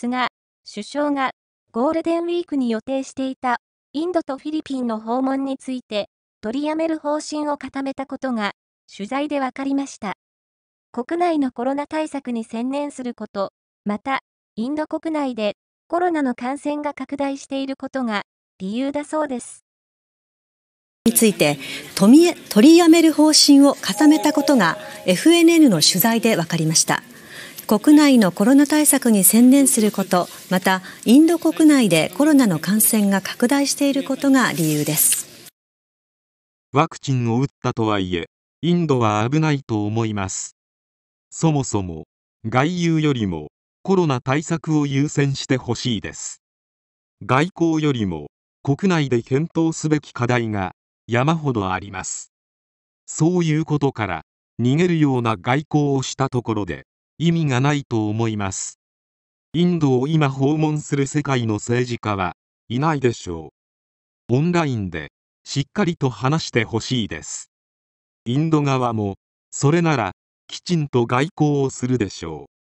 菅首相がゴールデンウィークに予定していたインドとフィリピンの訪問について取りやめる方針を固めたことが取材で分かりました。国内のコロナ対策に専念すること、また、インド国内でコロナの感染が拡大していることが理由だそうです。について取りやめる方針を固めたことが FNN の取材で分かりました。国内のコロナ対策に専念することまたインド国内でコロナの感染が拡大していることが理由ですワクチンを打ったとはいえインドは危ないと思いますそもそも外遊よりもコロナ対策を優先してほしいです外交よりも国内で検討すべき課題が山ほどありますそういうことから逃げるような外交をしたところで意味がないと思います。インドを今訪問する世界の政治家はいないでしょう。オンラインでしっかりと話してほしいです。インド側もそれならきちんと外交をするでしょう。